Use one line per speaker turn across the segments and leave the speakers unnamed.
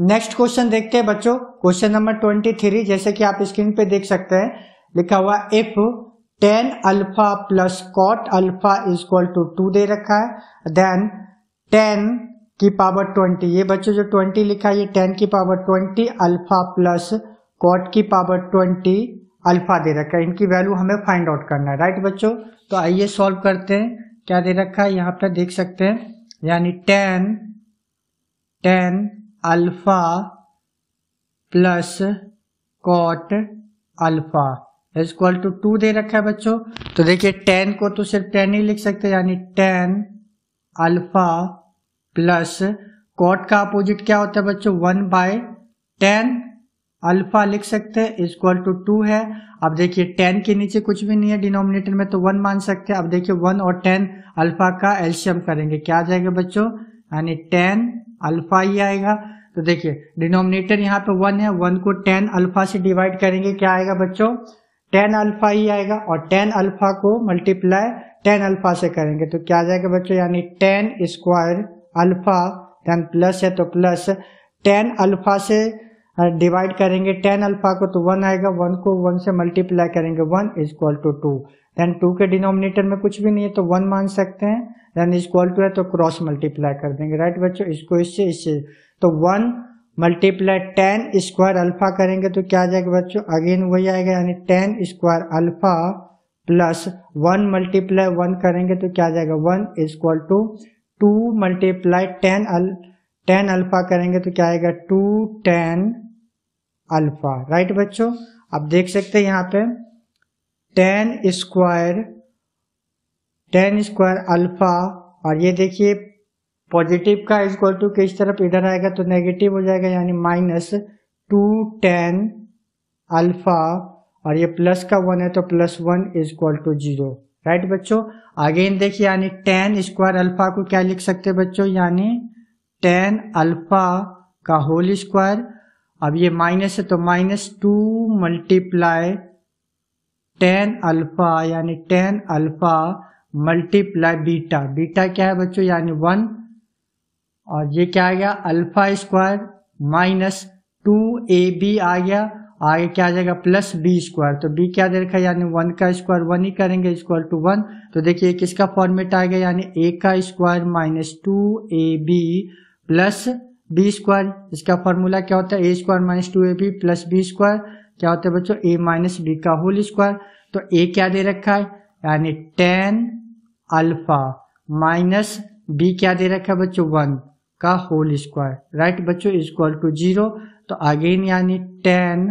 next question देखते हैं बच्चों क्वेश्चन नंबर ट्वेंटी थ्री जैसे कि आप स्क्रीन पे देख सकते हैं लिखा हुआ if ten alpha plus cot alpha is equal to two दे रखा है देन टेन की पावर ट्वेंटी ये बच्चों जो ट्वेंटी लिखा है ये टेन की power twenty alpha plus cot की पावर ट्वेंटी अल्फा दे रखा है इनकी वैल्यू हमें फाइंड आउट करना है राइट बच्चों तो आइए सॉल्व करते हैं क्या दे रखा है यहाँ पर देख सकते हैं यानी ten ten alpha plus cot alpha equal to two दे रखा है बच्चों तो देखिए टेन को तो सिर्फ टेन ही लिख सकते हैं यानी टेन अल्फा प्लस कॉट का अपोजिट क्या होता है बच्चों वन बाय टेन अल्फा लिख सकते हैं इक्वल टू टू है अब देखिए टेन के नीचे कुछ भी नहीं है डिनोमिनेटर में तो वन मान सकते हैं अब देखिए वन और टेन अल्फा का एल्शियम करेंगे क्या आ जाएगा बच्चों यानी टेन अल्फा ही आएगा तो देखिए डिनोमिनेटर यहाँ पे वन है वन को टेन अल्फा से डिवाइड करेंगे क्या आएगा बच्चों टेन अल्फा ही आएगा और टेन अल्फा को मल्टीप्लाई टेन अल्फा से करेंगे तो क्या आ जाएगा बच्चों यानी ten square alpha ten plus है तो प्लस टेन अल्फा से डिवाइड करेंगे टेन अल्फा को तो वन आएगा वन को वन से मल्टीप्लाई करेंगे one is equal to two then two के डिनोमिनेटर में कुछ भी नहीं है तो वन मान सकते हैं देन इज इक्वल टू है तो क्रॉस मल्टीप्लाई कर देंगे राइट बच्चों इसको इससे इससे तो one multiply ten square alpha करेंगे तो क्या आ जाएगा बच्चों अगेन वही आएगा यानी ten square alpha plus one multiply one करेंगे तो क्या आ जाएगा one is equal to two multiply ten अल टेन अल्फा करेंगे तो क्या आएगा टू टेन अल्फा राइट बच्चों आप देख सकते हैं यहाँ पे ten square ten square alpha और ये देखिए पॉजिटिव का इज इक्वल टू किस तरफ इधर आएगा तो नेगेटिव हो जाएगा यानी माइनस टू टेन अल्फा और ये प्लस का वन है तो plus one is equal to zero right बच्चों अगेन देखिए यानी टेन स्क्वायर अल्फा को क्या लिख सकते हैं बच्चों यानी टेन अल्फा का होल स्क्वायर अब ये माइनस है तो minus two multiply ten alpha यानी ten alpha multiply beta beta क्या है बच्चों यानी वन और ये क्या आ गया alpha square minus two A B आ गया आगे क्या आ जाएगा प्लस बी स्क्वायर तो बी क्या दे रखा है यानी वन का स्क्वायर वन ही करेंगे स्क्वायर टू वन तो देखिए किसका फॉर्मेट आ गया यानी ए का square minus two A B plus B square इसका फॉर्मूला क्या होता है A square minus two A B plus B square क्या होता है बच्चों ए माइनस बी का होल स्क्वायर तो ए क्या दे रखा है यानी टेन अल्फा माइनस बी क्या दे रखा है बच्चों वन का होल स्क्वायर राइट बच्चों इज इक्वल टू जीरो तो अगेन यानी ten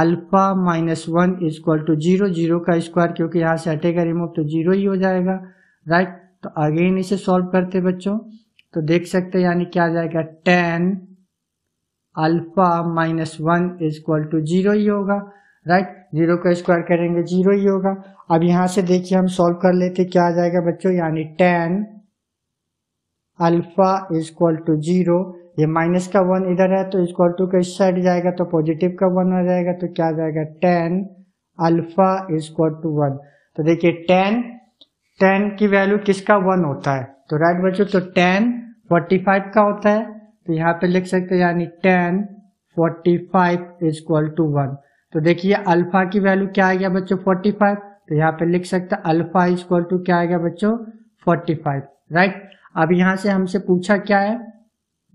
alpha minus one is equal to zero zero का स्क्वायर क्योंकि यहाँ से हटेगा रिमूव तो जीरो ही हो जाएगा राइट तो अगेन इसे सॉल्व करते बच्चों तो देख सकते यानी क्या आ जाएगा ten alpha minus one is equal to zero ही होगा राइट जीरो का स्क्वायर करेंगे जीरो ही होगा अब यहाँ से देखिए हम सॉल्व कर लेते क्या आ जाएगा बच्चों यानी ten alpha is equal to zero ये माइनस का वन इधर है तो इक्वल टू का इस साइड जाएगा तो पॉजिटिव का वन हो जाएगा तो क्या जाएगा ten alpha is equal to one तो देखिए टेन टेन की वैल्यू किसका वन होता है तो राइट बच्चों तो टेन फोर्टी फाइव का होता है तो यहाँ पे लिख सकते हैं यानी ten forty five is equal to one तो देखिए अल्फा की वैल्यू क्या आ गया बच्चों फोर्टी फाइव तो यहाँ पे लिख सकते अल्फा इज इक्वल टू क्या आएगा बच्चों फोर्टी फाइव राइट अब यहाँ से हमसे पूछा क्या है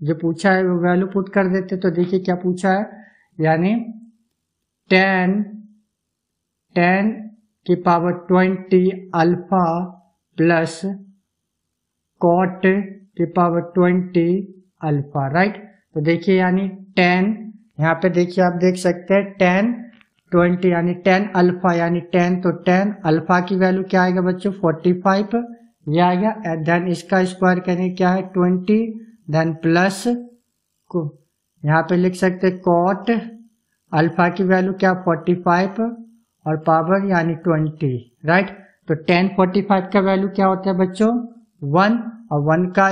जो पूछा है वो वैल्यू पुट कर देते तो देखिए क्या पूछा है यानी टेन टेन की power twenty alpha plus cot की पावर ट्वेंटी अल्फा राइट तो देखिए यानी टेन यहाँ पे देखिए आप देख सकते हैं टेन ट्वेंटी यानी टेन अल्फा यानी टेन तो टेन अल्फा की वैल्यू क्या आएगा बच्चों फोर्टी फाइव ये आ गया धन इसका स्क्वायर करें क्या है ट्वेंटी धन प्लस को यहाँ पे लिख सकते कॉट अल्फा की वैल्यू क्या फोर्टी फाइव और पावर यानी ट्वेंटी राइट तो टेन फोर्टी फाइव का वैल्यू क्या होता है बच्चों वन और वन का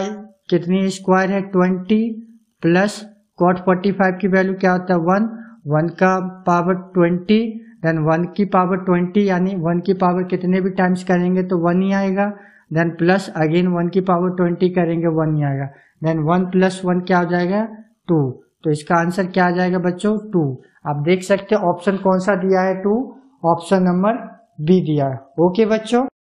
कितनी स्क्वायर है twenty plus cot forty five की वैल्यू क्या होता है वन वन का पावर ट्वेंटी देन वन की पावर ट्वेंटी यानी वन की पावर कितने भी टाइम्स करेंगे तो वन ही आएगा देन प्लस अगेन वन की पावर ट्वेंटी करेंगे वन ही आएगा देन वन प्लस वन क्या हो जाएगा टू तो इसका आंसर क्या आ जाएगा बच्चों टू आप देख सकते हैं ऑप्शन कौन सा दिया है टू ऑप्शन नंबर बी दिया है ओके बच्चों